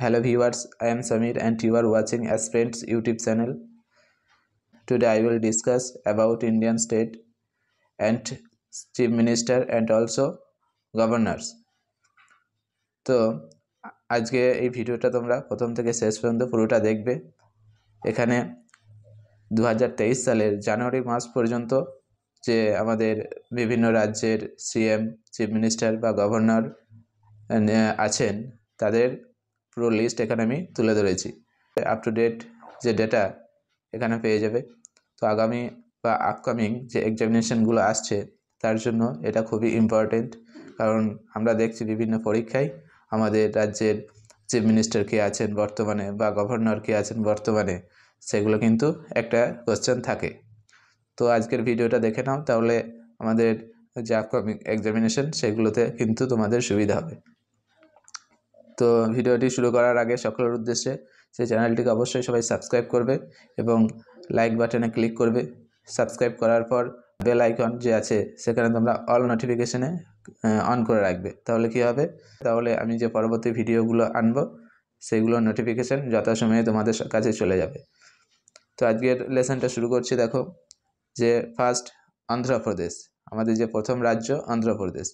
Hello viewers, I am Samir and you are watching Aspirants YouTube channel. Today I will discuss about Indian state and chief minister and also governors. So, আজকে এই ভিডিওটা তোমরা প্রথম থেকে শেষ পর্যন্ত পুরোটা দেখবে এখানে দু সালের জানুয়ারি মাস পর্যন্ত যে আমাদের বিভিন্ন রাজ্যের সিএম চিফ মিনিস্টার বা গভর্নর আছেন তাদের পুরো লিস্ট এখানে আমি তুলে ধরেছি আপ টু ডেট যে ডেটা এখানে পেয়ে যাবে তো আগামী বা আপকামিং যে এক্সামিনেশানগুলো আসছে তার জন্য এটা খুবই ইম্পর্টেন্ট কারণ আমরা দেখছি বিভিন্ন পরীক্ষায় আমাদের রাজ্যের চিফ মিনিস্টার কে আছেন বর্তমানে বা গভর্নর কে আছেন বর্তমানে সেগুলো কিন্তু একটা কোশ্চেন থাকে তো আজকের ভিডিওটা দেখে নাও তাহলে আমাদের যে আপকামিং এক্সামিনেশন সেগুলোতে কিন্তু তোমাদের সুবিধা হবে তো ভিডিওটি শুরু করার আগে সকলের উদ্দেশ্যে সেই চ্যানেলটিকে অবশ্যই সবাই সাবস্ক্রাইব করবে এবং লাইক বাটনে ক্লিক করবে সাবস্ক্রাইব করার পর বেল আইকন যে আছে সেখানে তোমরা অল নোটিফিকেশানে অন করে রাখবে তাহলে কি হবে তাহলে আমি যে পরবর্তী ভিডিওগুলো আনবো সেগুলো নোটিফিকেশান যথাসময়ে তোমাদের কাছে চলে যাবে তো আজকের লেসনটা শুরু করছি দেখো যে ফার্স্ট অন্ধ্রপ্রদেশ আমাদের যে প্রথম রাজ্য অন্ধ্রপ্রদেশ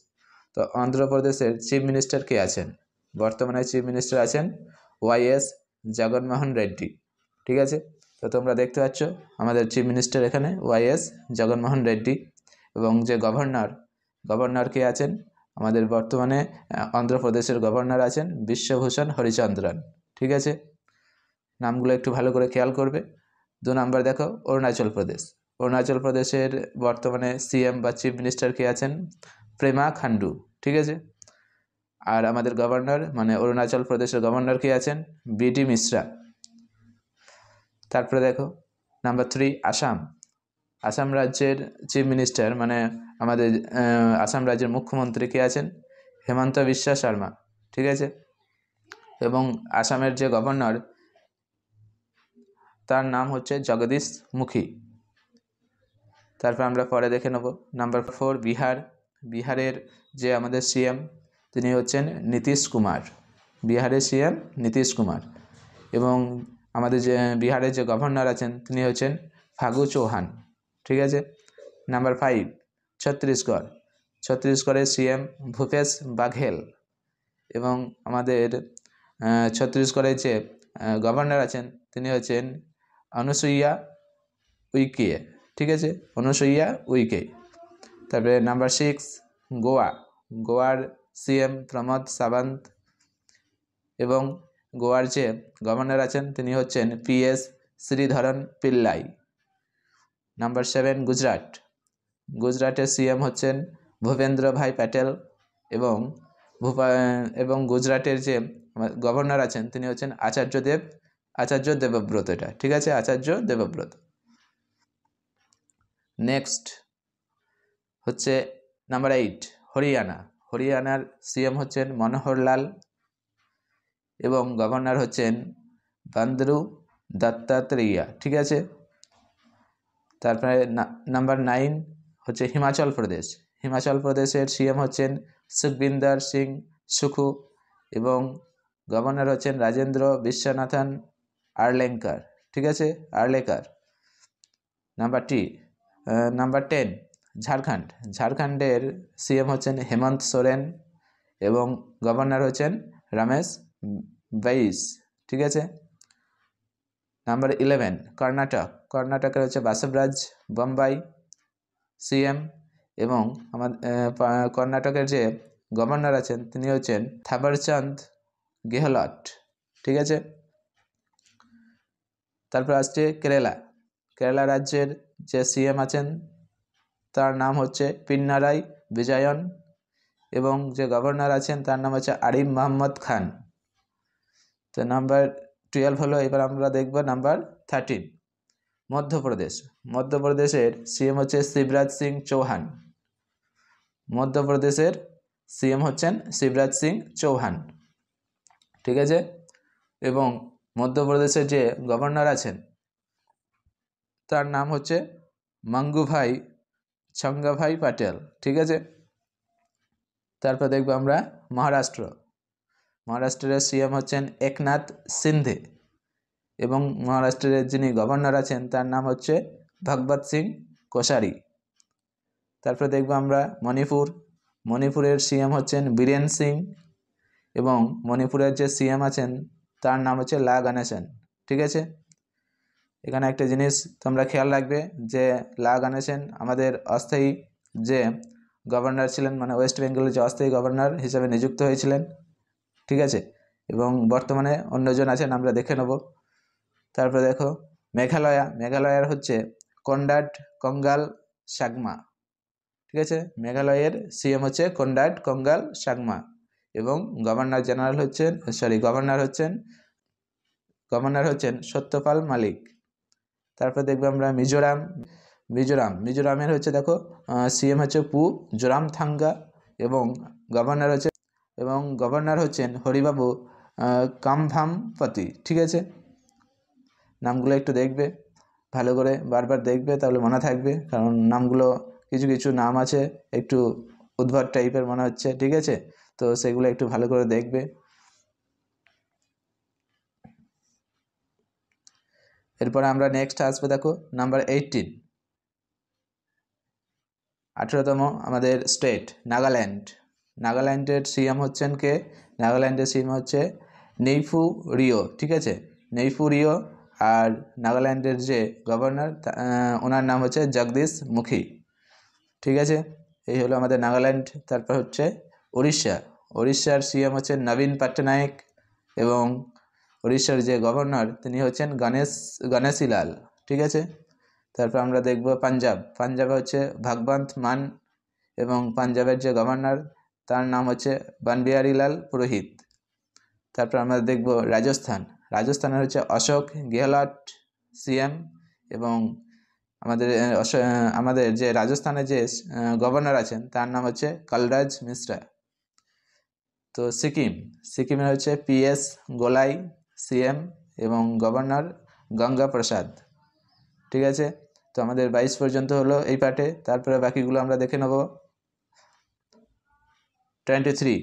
তো অন্ধ্রপ্রদেশের চিফ মিনিস্টার কে আছেন বর্তমানে চিফ মিনিস্টার আছেন ওয়াই এস জগনমোহন রেড্ডি ঠিক আছে তো তোমরা দেখতে পাচ্ছ আমাদের চিফ মিনিস্টার এখানে ওয়াই এস জগনমোহন রেড্ডি এবং যে গভর্নর গভর্নর কে আছেন আমাদের বর্তমানে অন্ধ্রপ্রদেশের গভর্নর আছেন বিশ্বভূষণ হরিচন্দ্রন ঠিক আছে নামগুলো একটু ভালো করে খেয়াল করবে দু নম্বর দেখো অরুণাচল প্রদেশ অরুণাচল প্রদেশের বর্তমানে সিএম বা চিফ মিনিস্টার কে আছেন প্রেমা খান্ডু ঠিক আছে আর আমাদের গভর্নর মানে অরুণাচল প্রদেশের গভর্নর কে আছেন বিডি মিশ্রা তারপরে দেখো নাম্বার থ্রি আসাম আসাম রাজ্যের চিফ মিনিস্টার মানে আমাদের আসাম রাজ্যের মুখ্যমন্ত্রী কে আছেন হেমন্ত বিশ্বাস শর্মা ঠিক আছে এবং আসামের যে গভর্নর তার নাম হচ্ছে জগদীশ মুখী তারপর আমরা পরে দেখে নেব নাম্বার ফোর বিহার বিহারের যে আমাদের সিএম তিনি হচ্ছেন নীতিশ কুমার বিহারের সিএম নীতিশ কুমার এবং আমাদের যে বিহারের যে গভর্নর আছেন তিনি হচ্ছেন ফাগু চৌহান ঠিক আছে নাম্বার ফাইভ ছত্তিশগড় ছত্তিশগড়ের সিএম ভূপেশ বাঘেল এবং আমাদের ছত্তিশগড়ের যে গভর্নর আছেন তিনি হচ্ছেন অনুসূইয়া উইকে ঠিক আছে অনুসূইয়া উইকে তারপরে নাম্বার সিক্স গোয়া গোয়ার সিএম প্রমোদ সাবন্ত এবং গোয়ার যে গভর্নর আছেন তিনি হচ্ছেন PS Sreedharan Pillai number seven Gujarat গুজরাটের সিএম হচ্ছেন ভূপেন্দ্র ভাই প্যাটেল এবং ভূপা এবং গুজরাটের যে গভর্নর আছেন তিনি হচ্ছেন আচার্য দেব আচার্য দেবব্রত এটা ঠিক আছে আচার্য দেবব্রত নেক্সট হচ্ছে নাম্বার এইট হরিয়ানা হরিয়ানার সিএম হচ্ছেন মনোহরলাল এবং গভর্নর হচ্ছেন বান্দ্রু দত্তাত্রেয়া ঠিক আছে তারপরে নাম্বার নাইন হচ্ছে হিমাচল প্রদেশ হিমাচল প্রদেশের সিএম হচ্ছেন সুখবিন্দর সিং সুখু এবং গভর্নর হচ্ছেন রাজেন্দ্র বিশ্বনাথন আর্লেঙ্কার ঠিক আছে আর্লেকার নাম্বার টি নাম্বার টেন ঝাড়খণ্ড ঝাড়খণ্ডের সিএম হচ্ছেন হেমন্ত সোরেন এবং গভর্নর হচ্ছেন রমেশ বাইস ঠিক আছে নাম্বার ইলেভেন কর্ণাটক কর্ণাটকের হচ্ছে বাসবরাজ বোম্বাই সিএম এবং আমাদের কর্ণাটকের যে গভর্নর আছেন তিনি হচ্ছেন থাবারচাঁদ গেহলট ঠিক আছে তারপর আসছে কেরালা কেরালা রাজ্যের যে সিএম আছেন তার নাম হচ্ছে পিন্নারাই বিজয়ন এবং যে গভর্নর আছেন তার নাম হচ্ছে আরিফ মোহাম্মদ খান তো নাম্বার টুয়েলভ হলো এবার আমরা দেখব নাম্বার থার্টিন মধ্যপ্রদেশ মধ্যপ্রদেশের সিএম হচ্ছে শিবরাজ সিং চৌহান মধ্যপ্রদেশের সিএম হচ্ছেন শিবরাজ সিং চৌহান ঠিক আছে এবং মধ্যপ্রদেশের যে গভর্নর আছেন তার নাম হচ্ছে মঙ্গুভাই ছঙ্গাভাই প্যাটেল ঠিক আছে তারপর দেখবো আমরা মহারাষ্ট্র মহারাষ্ট্রের সিএম হচ্ছেন একনাথ সিন্ধে এবং মহারাষ্ট্রের যিনি গভর্নর আছেন তার নাম হচ্ছে ভগবত সিং কোশারি তারপর দেখবো আমরা মণিপুর মণিপুরের সিএম হচ্ছেন বীরেন সিং এবং মণিপুরের যে সিএম আছেন তার নাম হচ্ছে লা গণেশন ঠিক আছে এখানে একটা জিনিস তোমরা খেয়াল রাখবে যে লা গানেসেন আমাদের অস্থায়ী যে গভর্নর ছিলেন মানে ওয়েস্ট বেঙ্গলের যে অস্থায়ী গভর্নর হিসেবে নিযুক্ত হয়েছিলেন ঠিক আছে এবং বর্তমানে অন্যজন আছেন আমরা দেখে নেব তারপরে দেখো মেঘালয়া মেঘালয়ের হচ্ছে কন্ডাট কঙ্গাল সাগমা ঠিক আছে মেঘালয়ের সিএম হচ্ছে কন্ডাট কঙ্গাল সাগমা এবং গভর্নর জেনারেল হচ্ছেন সরি গভর্নর হচ্ছেন গভর্নর হচ্ছেন সত্যপাল মালিক তারপর দেখবো আমরা মিজোরাম মিজোরাম মিজোরামের হচ্ছে দেখো সিএম হচ্ছে পু জোরাম থাঙ্গা এবং গভর্নর হচ্ছে এবং গভর্নর হচ্ছেন হরিবাবু কামভামপতি ঠিক আছে নামগুলো একটু দেখবে ভালো করে বারবার দেখবে তাহলে মনে থাকবে কারণ নামগুলো কিছু কিছু নাম আছে একটু উদ্ভট টাইপের মনে হচ্ছে ঠিক আছে তো সেগুলো একটু ভালো করে দেখবে এরপরে আমরা নেক্সট আসবো দেখো নাম্বার এইটিন আঠেরোতম আমাদের স্টেট নাগাল্যান্ড নাগাল্যান্ডের সিএম হচ্ছেন কে নাগাল্যান্ডের সিএম হচ্ছে নেইফু রিও ঠিক আছে নেইফু রিও আর নাগাল্যান্ডের যে গভর্নর ওনার নাম হচ্ছে জগদীশ মুখী ঠিক আছে এই হলো আমাদের নাগাল্যান্ড তারপর হচ্ছে উড়িষ্যা উড়িষ্যার সিএম হচ্ছে নবীন পাট্টনায়ক এবং উড়িষ্যার যে গভর্নর তিনি হচ্ছেন গণেশ গণেশীলাল ঠিক আছে তারপর আমরা দেখব পাঞ্জাব পাঞ্জাবে হচ্ছে ভাগবন্ত মান এবং পাঞ্জাবের যে গভর্নর তার নাম হচ্ছে বানবিহারীলাল পুরোহিত তারপর আমরা দেখব রাজস্থান রাজস্থানের হচ্ছে অশোক গেহলট সিএম এবং আমাদের আমাদের যে রাজস্থানের যে গভর্নর আছেন তার নাম হচ্ছে কালরাজ মিশ্রা তো সিকিম সিকিমের হচ্ছে পিএস গোলাই সিএম এবং গভর্নর গঙ্গা প্রসাদ ঠিক আছে তো আমাদের বাইশ পর্যন্ত হলো এই পার্টে তারপরে বাকিগুলো আমরা দেখে নেব টোয়েন্টি থ্রি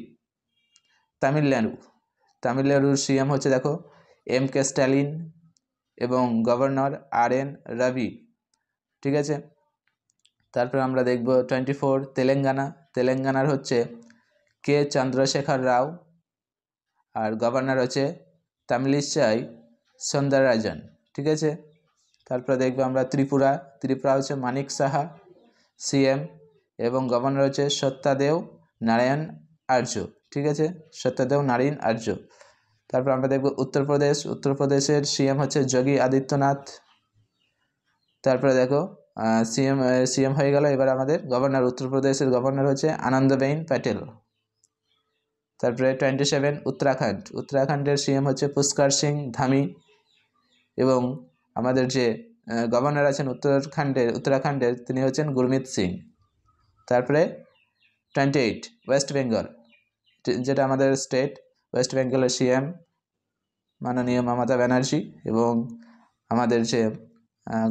তামিলনাড়ু তামিলনাড়ুর সিএম হচ্ছে দেখো এম কে স্ট্যালিন এবং গভর্নর আর এন রবি ঠিক আছে তারপরে আমরা দেখব টোয়েন্টি ফোর তেলেঙ্গানা তেলেঙ্গানার হচ্ছে কে চন্দ্রশেখর রাও আর গভর্নর হচ্ছে তামিলিশাই সন্দারাজন ঠিক আছে তারপর দেখবো আমরা ত্রিপুরা ত্রিপুরা হচ্ছে মানিক সাহা সিএম এবং গভর্নর হচ্ছে সত্যাদেও নারায়ণ আর্য ঠিক আছে সত্যাদেও নারায়ণ আর্য তারপর আমরা দেখব উত্তরপ্রদেশ উত্তরপ্রদেশের সিএম হচ্ছে যোগী আদিত্যনাথ তারপরে দেখো সিএম সিএম হয়ে গেল এবার আমাদের গভর্নর উত্তরপ্রদেশের গভর্নর হচ্ছে আনন্দবেন প্যাটেল তারপরে টোয়েন্টি সেভেন উত্তরাখণ্ড উত্তরাখণ্ডের সিএম হচ্ছে পুষ্কর সিং ধামি এবং আমাদের যে গভর্নর আছেন উত্তরাখণ্ডের উত্তরাখণ্ডের তিনি হচ্ছেন গুরমিত সিং তারপরে টোয়েন্টি এইট ওয়েস্ট বেঙ্গল যেটা আমাদের স্টেট ওয়েস্ট বেঙ্গলের সিএম মাননীয় মমতা ব্যানার্জি এবং আমাদের যে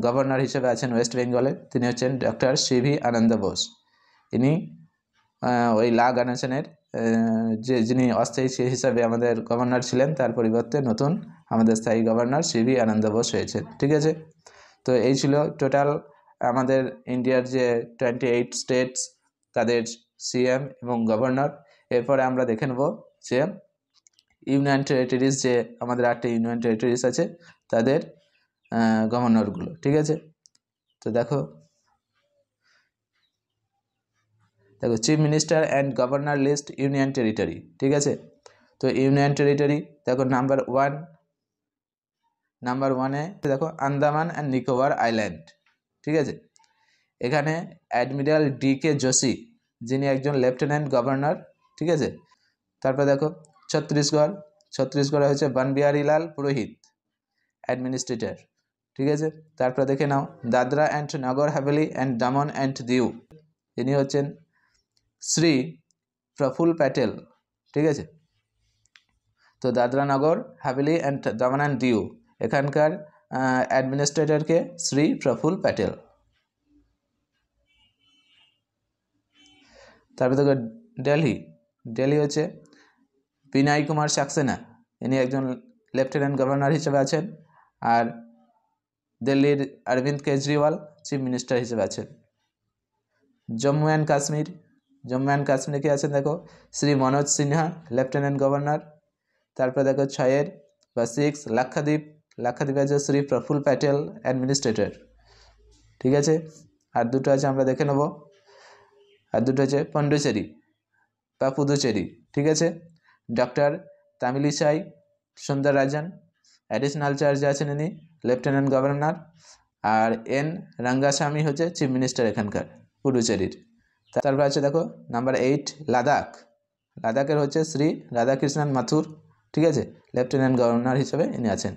গভর্নর হিসেবে আছেন ওয়েস্ট বেঙ্গলে তিনি হচ্ছেন doctor C V Ananda Bose ইনি ওই লা গানেশনের যে যিনি অস্থায়ী হিসাবে আমাদের গভর্নর ছিলেন তার পরিবর্তে নতুন আমাদের স্থায়ী governor C V Ananda Bose হয়েছে ঠিক আছে তো এই ছিল টোটাল আমাদের ইন্ডিয়ার যে টোয়েন্টি এইট স্টেটস তাদের সিএম এবং গভর্নর এরপরে আমরা দেখে নেব যে ইউনিয়ন টেরিটরিজ যে আমাদের আটটি ইউনিয়ন টেরিটরিজ আছে তাদের গভর্নরগুলো ঠিক আছে তো দেখো দেখো chief minister and governor list union territory ঠিক আছে তো ইউনিয়ন টেরিটরি দেখো নাম্বার ওয়ান নাম্বার ওয়ানে দেখো আন্দামান অ্যান্ড নিকোবর আইল্যান্ড ঠিক আছে এখানে অ্যাডমিরাল ডি কে জোশি যিনি একজন লেফটেন্যান্ট গভর্নর ঠিক আছে তারপর দেখো ছত্তিশগড় ছত্তিশগড়ে হচ্ছে বানবিহারীলাল পুরোহিত অ্যাডমিনিস্ট্রেটর ঠিক আছে তারপর দেখে নাও Dadra and Nagar Haveli and Daman and Diu যিনি হচ্ছেন শ্রী প্রফুল প্যাটেল ঠিক আছে তো দাদরানগর হাভেলি অ্যান্ড দমন অ্যান্ড দিউ এখানকার অ্যাডমিনিস্ট্রেটরকে শ্রী প্রফুল প্যাটেল তারপরে দেখো দিল্লি দিল্লি হচ্ছে বিনয় কুমার সাক্সেনা ইনি একজন লেফটেন্যান্ট গভর্নর হিসেবে আছেন আর দিল্লির অরবিন্দ কেজরিওয়াল চিফ মিনিস্টার হিসেবে আছেন জম্মু অ্যান্ড কাশ্মীর জম্মু অ্যান্ড কাশ্মীরে কে আছেন দেখো শ্রী মনোজ সিনহা লেফটেন্যান্ট গভর্নর তারপরে দেখো ছয়ের বা সিক্স লাক্ষাদ্বীপ লাক্ষাদ্বীপে আছে শ্রী প্রফুল প্যাটেল অ্যাডমিনিস্ট্রেটর ঠিক আছে আর দুটো আছে আমরা দেখে নেব আর দুটো আছে পন্ডুচেরি বা পুদুচেরি ঠিক আছে ডক্টর তামিলিসাই সুন্দর রাজন অ্যাডিশনাল চার্জ আছেন ইনি lieutenant governor R N Rangaswamy হচ্ছে চিফ মিনিস্টার এখানকার পুডুচেরির তারপর আছে দেখো নাম্বার এইট লাদাখ লাদাখের হচ্ছে শ্রী রাধাকৃষ্ণন মাথুর ঠিক আছে লেফটেন্যান্ট গভর্নর হিসেবে ইনি আছেন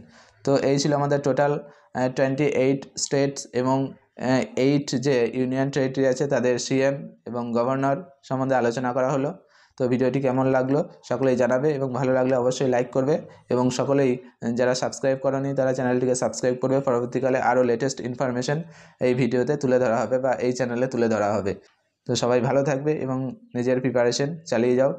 তো এই ছিল আমাদের টোটাল টোয়েন্টি এইট স্টেটস এবং এইট যে ইউনিয়ন টেরিটরি আছে তাদের সিএম এবং গভর্নর সম্বন্ধে আলোচনা করা হলো তো ভিডিওটি কেমন লাগলো সকলেই জানাবে এবং ভালো লাগলে অবশ্যই লাইক করবে এবং সকলেই যারা সাবস্ক্রাইব করেনি তারা চ্যানেলটিকে সাবস্ক্রাইব করবে পরবর্তীকালে আরও লেটেস্ট ইনফরমেশন এই ভিডিওতে তুলে ধরা হবে বা এই চ্যানেলে তুলে ধরা হবে তো সবাই ভালো থাকবে এবং নিজের প্রিপারেশন চালিয়ে যাও